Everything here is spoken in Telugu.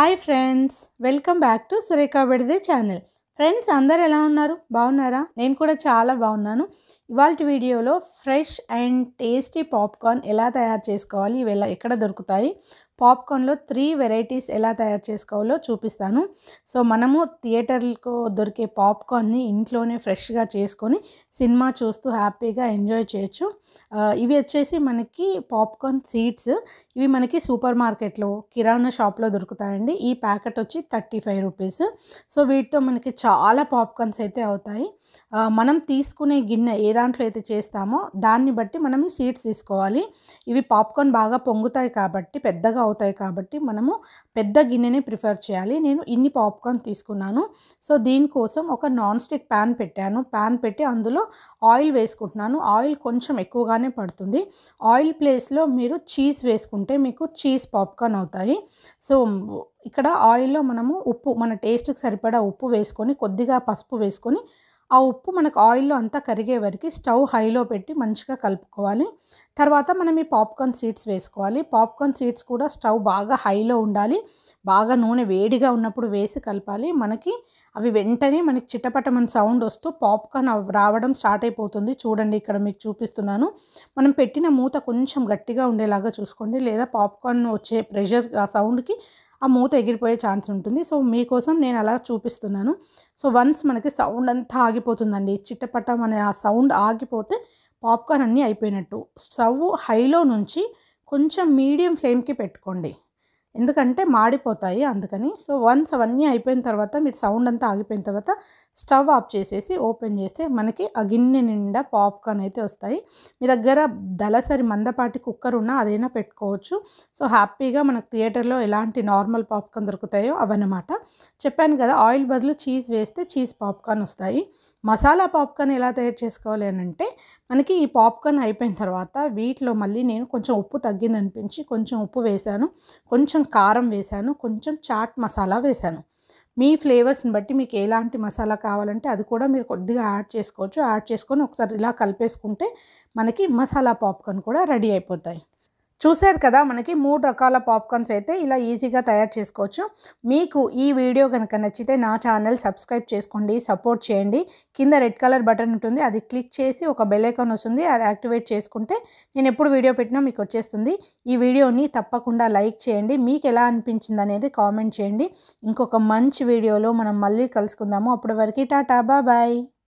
hi friends welcome back to Surekha Bedide channel friends అందరు ఎలా ఉన్నారు బాగున్నారా నేను కూడా చాలా బాగున్నాను ఇవాళ వీడియోలో ఫ్రెష్ అండ్ టేస్టీ పాప్కార్న్ ఎలా తయారు చేసుకోవాలి ఇవేళ ఎక్కడ దొరుకుతాయి పాప్కార్న్లో త్రీ వెరైటీస్ ఎలా తయారు చేసుకోవాలో చూపిస్తాను సో మనము థియేటర్లకు దొరికే పాప్కార్న్ని ఇంట్లోనే ఫ్రెష్గా చేసుకొని సినిమా చూస్తూ హ్యాపీగా ఎంజాయ్ చేయొచ్చు ఇవి వచ్చేసి మనకి పాప్కార్న్ సీడ్స్ ఇవి మనకి సూపర్ మార్కెట్లో కిరాణా షాప్లో దొరుకుతాయండి ఈ ప్యాకెట్ వచ్చి థర్టీ ఫైవ్ రూపీస్ సో వీటితో మనకి చాలా పాప్కార్న్స్ అయితే అవుతాయి మనం తీసుకునే గిన్నె ఏదైనా దాంట్లో అయితే చేస్తామో దాన్ని బట్టి మనం సీడ్స్ తీసుకోవాలి ఇవి పాప్కార్న్ బాగా పొంగుతాయి కాబట్టి పెద్దగా అవుతాయి కాబట్టి మనము పెద్ద గిన్నెనే ప్రిఫర్ చేయాలి నేను ఇన్ని పాప్కార్న్ తీసుకున్నాను సో దీనికోసం ఒక నాన్ స్టిక్ ప్యాన్ పెట్టాను ప్యాన్ పెట్టి అందులో ఆయిల్ వేసుకుంటున్నాను ఆయిల్ కొంచెం ఎక్కువగానే పడుతుంది ఆయిల్ ప్లేస్లో మీరు చీజ్ వేసుకుంటే మీకు చీజ్ పాప్కార్న్ అవుతాయి సో ఇక్కడ ఆయిల్లో మనము ఉప్పు మన టేస్ట్కి సరిపడా ఉప్పు వేసుకొని కొద్దిగా పసుపు వేసుకొని ఆ ఉప్పు మనకు ఆయిల్లో అంతా కరిగే వరకు స్టవ్ హైలో పెట్టి మంచిగా కలుపుకోవాలి తర్వాత మనం ఈ పాప్కార్న్ సీడ్స్ వేసుకోవాలి పాప్కార్న్ సీడ్స్ కూడా స్టవ్ బాగా హైలో ఉండాలి బాగా నూనె వేడిగా ఉన్నప్పుడు వేసి కలపాలి మనకి అవి వెంటనే మనకి చిటపటమని సౌండ్ వస్తూ పాప్కార్న్ రావడం స్టార్ట్ అయిపోతుంది చూడండి ఇక్కడ మీకు చూపిస్తున్నాను మనం పెట్టిన మూత కొంచెం గట్టిగా ఉండేలాగా చూసుకోండి లేదా పాప్కార్న్ వచ్చే ప్రెషర్ సౌండ్కి ఆ మూత ఎగిరిపోయే ఛాన్స్ ఉంటుంది సో మీకోసం నేను అలా చూపిస్తున్నాను సో వన్స్ మనకి సౌండ్ అంతా ఆగిపోతుందండి చిట్టపట్టం అనే ఆ సౌండ్ ఆగిపోతే పాప్కార్న్ అన్నీ అయిపోయినట్టు స్టవ్ హైలో నుంచి కొంచెం మీడియం ఫ్లేమ్కి పెట్టుకోండి ఎందుకంటే మాడిపోతాయి అందుకని సో వన్స్ అవన్నీ అయిపోయిన తర్వాత మీరు సౌండ్ అంతా ఆగిపోయిన తర్వాత స్టవ్ ఆఫ్ చేసేసి ఓపెన్ చేస్తే మనకి ఆ గిన్నె నిండా పాప్కార్న్ అయితే వస్తాయి మీ దగ్గర దళసరి మందపాటి కుక్కర్ ఉన్నా అదైనా పెట్టుకోవచ్చు సో హ్యాపీగా మనకు థియేటర్లో ఎలాంటి నార్మల్ పాప్కార్న్ దొరుకుతాయో అవన్నమాట చెప్పాను కదా ఆయిల్ బదులు చీజ్ వేస్తే చీజ్ పాప్కార్న్ వస్తాయి మసాలా పాప్కార్న్ ఎలా తయారు చేసుకోవాలి అని అంటే మనకి ఈ పాప్కార్న్ అయిపోయిన తర్వాత వీటిలో మళ్ళీ నేను కొంచెం ఉప్పు తగ్గిందనిపించి కొంచెం ఉప్పు వేశాను కొంచెం కారం వేశాను కొంచెం చాట్ మసాలా వేశాను మీ ఫ్లేవర్స్ని బట్టి మీకు ఎలాంటి మసాలా కావాలంటే అది కూడా మీరు కొద్దిగా యాడ్ చేసుకోవచ్చు యాడ్ చేసుకొని ఒకసారి ఇలా కలిపేసుకుంటే మనకి మసాలా పాప్కార్న్ కూడా రెడీ అయిపోతాయి చూశారు కదా మనకి మూడు రకాల పాప్కార్న్స్ అయితే ఇలా ఈజీగా తయారు చేసుకోవచ్చు మీకు ఈ వీడియో కనుక నచ్చితే నా ఛానల్ సబ్స్క్రైబ్ చేసుకోండి సపోర్ట్ చేయండి కింద రెడ్ కలర్ బటన్ ఉంటుంది అది క్లిక్ చేసి ఒక బెల్ ఐకాన్ వస్తుంది అది యాక్టివేట్ చేసుకుంటే నేను ఎప్పుడు వీడియో పెట్టినా మీకు వచ్చేస్తుంది ఈ వీడియోని తప్పకుండా లైక్ చేయండి మీకు ఎలా అనిపించింది అనేది కామెంట్ చేయండి ఇంకొక మంచి వీడియోలో మనం మళ్ళీ కలుసుకుందాము అప్పటి వరకు టాటా బాయ్